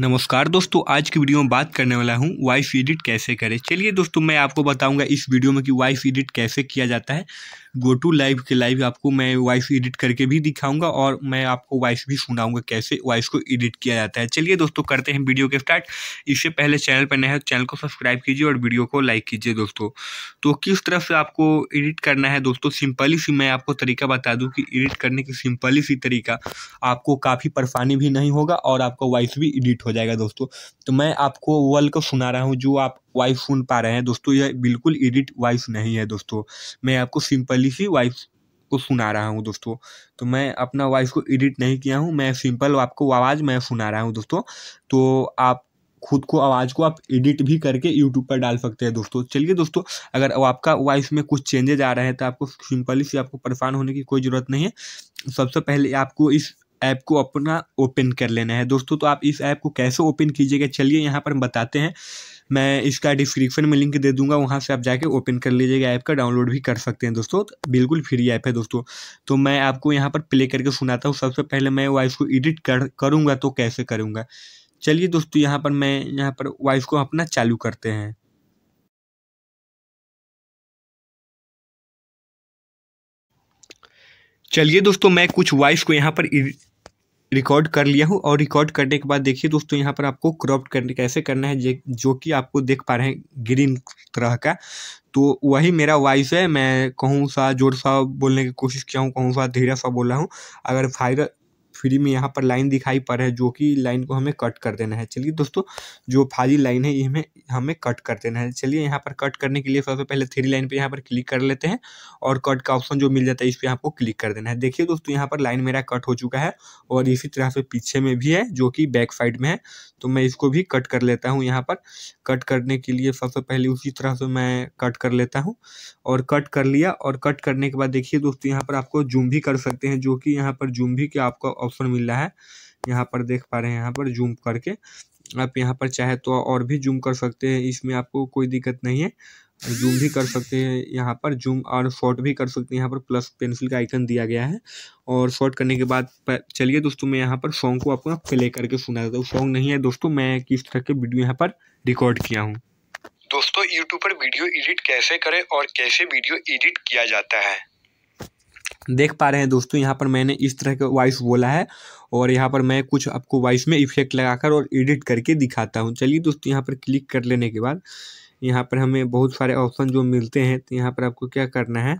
नमस्कार दोस्तों आज की वीडियो में बात करने वाला हूँ वाइफ एडिट कैसे करें चलिए दोस्तों मैं आपको बताऊंगा इस वीडियो में कि वाइफ एडिट कैसे किया जाता है गो टू लाइव के लाइव आपको मैं वाइफ एडिट करके भी दिखाऊंगा और मैं आपको वाइफ भी सुनाऊंगा कैसे वाइफ को एडिट किया जाता है चलिए दोस्तों करते हैं वीडियो के स्टार्ट इससे पहले चैनल पर नए चैनल को सब्सक्राइब कीजिए और वीडियो को लाइक कीजिए दोस्तों तो किस तरह से आपको एडिट करना है दोस्तों सिंपली सी मैं आपको तरीका बता दूँ कि एडिट करने की सिंपली सी तरीका आपको काफ़ी परेशानी भी नहीं होगा और आपका वॉइस भी एडिट हो जाएगा दोस्तों तो मैं आपको वर्ल्ड को सुना रहा हूँ जो आप वाइफ सुन पा रहे हैं दोस्तों यह बिल्कुल एडिट वाइफ नहीं है दोस्तों मैं आपको सिंपली सी वाइफ को सुना रहा हूँ दोस्तों तो मैं अपना वॉइस को एडिट नहीं किया हूँ मैं सिंपल आपको आवाज़ मैं सुना रहा हूँ दोस्तों तो आप खुद को आवाज़ को आप एडिट भी करके यूट्यूब पर डाल सकते हैं दोस्तों चलिए दोस्तों अगर आपका वॉइस में कुछ चेंजेज आ रहे हैं तो आपको सिंपली से आपको परेशान होने की कोई ज़रूरत नहीं है सबसे पहले आपको इस ऐप को अपना ओपन कर लेना है दोस्तों तो आप इस ऐप को कैसे ओपन कीजिएगा चलिए यहाँ पर हम बताते हैं मैं इसका डिस्क्रिप्शन में लिंक दे दूंगा वहाँ से आप जाके ओपन कर लीजिएगा ऐप का डाउनलोड भी कर सकते हैं दोस्तों तो बिल्कुल फ्री ऐप है दोस्तों तो मैं आपको यहाँ पर प्ले करके सुनाता हूँ सबसे पहले मैं वॉइस को एडिट कर करूँगा तो कैसे करूँगा चलिए दोस्तों यहाँ पर मैं यहाँ पर वॉइस को अपना चालू करते हैं चलिए दोस्तों मैं कुछ वॉइस को यहाँ पर रिकॉर्ड कर लिया हूँ और रिकॉर्ड करने के बाद देखिए दोस्तों यहाँ पर आपको क्रॉप करने कैसे करना है जो कि आपको देख पा रहे हैं ग्रीन तरह का तो वही मेरा वॉइस है मैं कहूँ सा जोर सा बोलने की कोशिश किया हूँ कहूँ सा धीरे सा बोला हूँ अगर फायर फ्री में यहाँ पर लाइन दिखाई पड़ रहा है जो कि लाइन को हमें कट कर देना है चलिए दोस्तों जो फाली लाइन है ये हमें हमें कट कर देना है चलिए यहाँ पर कट करने के लिए सबसे पहले थ्री लाइन पर यहाँ पर क्लिक कर लेते हैं और कट का ऑप्शन जो मिल जाता है इस पर आपको क्लिक कर देना है देखिए दोस्तों यहाँ पर लाइन मेरा कट हो चुका है और इसी तरह से पीछे में भी है जो कि बैक साइड में है तो मैं इसको भी कट कर लेता हूँ यहाँ पर कट करने के लिए सबसे पहले उसी तरह से मैं कट कर लेता हूँ और कट कर लिया और कट करने के बाद देखिए दोस्तों यहाँ पर आपको जूम भी कर सकते हैं जो कि यहाँ पर जूम भी के आपका ऑप्शन मिल रहा है यहाँ पर देख पा रहे हैं यहाँ पर जूम करके आप यहाँ पर चाहे तो और भी जूम कर सकते हैं इसमें आपको कोई दिक्कत नहीं है जूम भी कर सकते हैं यहाँ पर जूम और शॉर्ट भी कर सकते हैं यहाँ पर प्लस पेंसिल का आइकन दिया गया है और शॉर्ट करने के बाद चलिए दोस्तों मैं यहाँ पर सॉन्ग को आपको प्ले करके सुना देता हूँ सॉन्ग नहीं है दोस्तों मैं किस तरह के वीडियो यहाँ पर रिकॉर्ड किया हूँ दोस्तों यूट्यूब पर वीडियो एडिट कैसे करें और कैसे वीडियो एडिट किया जाता है देख पा रहे हैं दोस्तों यहाँ पर मैंने इस तरह का वॉइस बोला है और यहाँ पर मैं कुछ आपको वॉइस में इफेक्ट लगाकर और एडिट करके दिखाता हूँ चलिए दोस्तों यहाँ पर क्लिक कर लेने के बाद यहाँ पर हमें बहुत सारे ऑप्शन जो मिलते हैं तो यहाँ पर आपको क्या करना है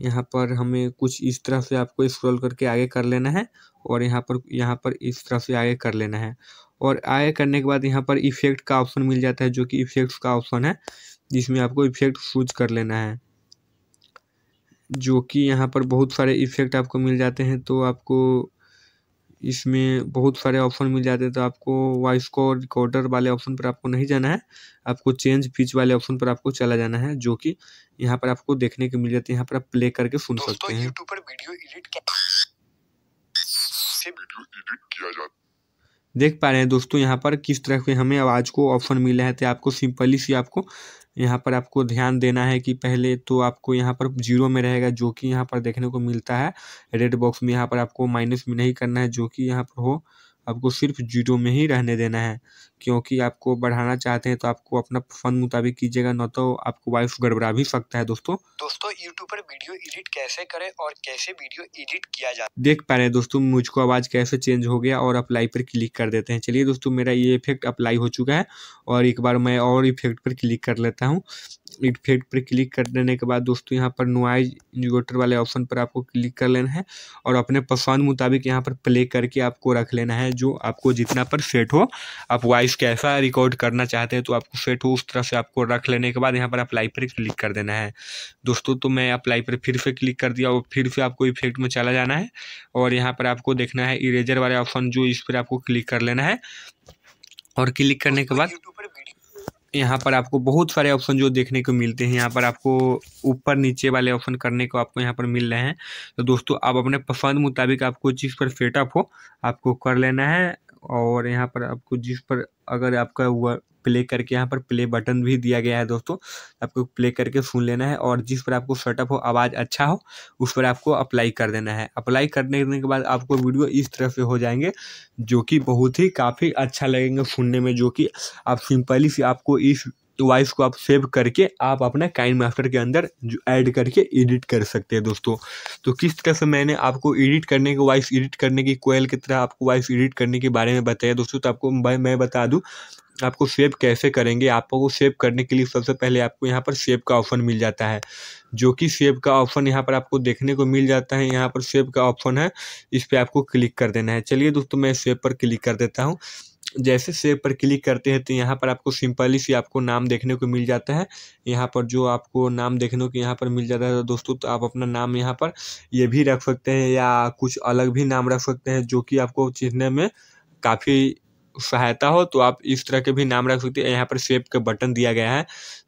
यहाँ पर हमें कुछ इस तरह से आपको स्क्रॉल करके आगे कर लेना है और यहाँ पर यहाँ पर इस तरह से आगे कर लेना है और आगे करने के बाद यहाँ पर इफेक्ट का ऑप्शन मिल जाता है जो कि इफेक्ट्स का ऑप्शन है जिसमें आपको इफेक्ट चूज कर लेना है जो कि यहाँ पर बहुत सारे इफ़ेक्ट आपको मिल जाते हैं तो आपको इसमें बहुत सारे ऑप्शन मिल जाते हैं तो आपको वॉइस को रिकॉर्डर वाले ऑप्शन पर आपको नहीं जाना है आपको चेंज पिच वाले ऑप्शन पर आपको चला जाना है जो कि यहाँ पर आपको देखने को मिल जाते हैं यहाँ पर आप प्ले करके सुन सकते हैं देख पा रहे हैं दोस्तों यहाँ पर किस तरह के हमें आवाज़ को ऑप्शन मिला है तो आपको सिंपली सी आपको यहाँ पर आपको ध्यान देना है कि पहले तो आपको यहाँ पर जीरो में रहेगा जो कि यहाँ पर देखने को मिलता है रेड बॉक्स में यहाँ पर आपको माइनस में नहीं करना है जो कि यहाँ पर हो आपको सिर्फ जीरो में ही रहने देना है क्योंकि आपको बढ़ाना चाहते हैं तो आपको अपना पसंद मुताबिक कीजिएगा न तो आपको वाइफ गड़बड़ा भी सकता है दोस्तों दोस्तों यूट्यूब पर वीडियो एडिट कैसे करें और कैसे वीडियो एडिट किया जाए देख पा रहे हैं दोस्तों मुझको आवाज़ कैसे चेंज हो गया और अप्लाई पर क्लिक कर देते हैं चलिए दोस्तों मेरा ये इफेक्ट अप्लाई हो चुका है और एक बार मैं और इफेक्ट पर क्लिक कर लेता हूँ इफेक्ट पर क्लिक कर देने के बाद दोस्तों यहाँ पर नोइज इंडिकेटर वाले ऑप्शन पर आपको क्लिक कर लेना है और अपने पसंद मुताबिक यहाँ पर प्ले करके आपको रख लेना है जो आपको जितना पर सेट हो आप वॉइस कैसा रिकॉर्ड करना चाहते हैं तो आपको सेट हो उस तरह से आपको रख लेने के बाद यहाँ पर अप्लाई पर क्लिक कर देना है दोस्तों तो मैं अप्लाई पर फिर से क्लिक कर दिया और फिर से आपको इफेक्ट में चला जाना है और यहाँ पर आपको देखना है इरेजर वाले ऑप्शन जो इस पर आपको क्लिक कर लेना है और क्लिक करने के बाद यहाँ पर आपको बहुत सारे ऑप्शन जो देखने को मिलते हैं यहाँ पर आपको ऊपर नीचे वाले ऑप्शन करने को आपको यहाँ पर मिल रहे हैं तो दोस्तों आप अपने पसंद मुताबिक आपको जिस पर सेटअप हो आपको कर लेना है और यहाँ पर आपको जिस पर अगर आपका प्ले करके यहाँ पर प्ले बटन भी दिया गया है दोस्तों आपको प्ले करके सुन लेना है और जिस पर आपको सेटअप हो आवाज़ अच्छा हो उस पर आपको अप्लाई कर देना है अप्लाई करने के बाद आपको वीडियो इस तरह से हो जाएंगे जो कि बहुत ही काफ़ी अच्छा लगेंगे सुनने में जो कि आप सिंपली से आपको इस वॉइस को आप सेव करके आप अपना काइन मास्टर के अंदर जो ऐड करके एडिट कर सकते हैं दोस्तों तो किस तरह से मैंने आपको एडिट करने की वॉइस एडिट करने की कोयल की तरह आपको वॉइस एडिट करने के बारे में बताया दोस्तों तो आपको मैं बता दूं आपको सेव कैसे करेंगे आपको सेव करने के लिए सबसे पहले आपको यहाँ पर सेव का ऑप्शन मिल जाता है जो कि सेव का ऑप्शन यहाँ पर आपको देखने को मिल जाता है यहाँ पर सेव का ऑप्शन है इस पर आपको क्लिक कर देना है चलिए दोस्तों मैं सेव पर क्लिक कर देता हूँ जैसे सेव पर क्लिक करते हैं तो यहाँ पर आपको सिंपली सी आपको नाम देखने को मिल जाता है यहाँ पर जो आपको नाम देखने को यहाँ पर मिल जाता है तो दोस्तों तो आप अपना नाम यहाँ पर ये भी रख सकते हैं या कुछ अलग भी नाम रख सकते हैं जो कि आपको चिन्हने में काफ़ी सहायता हो तो आप इस तरह के भी नाम रख सकते हैं यहाँ पर सेव का बटन दिया गया है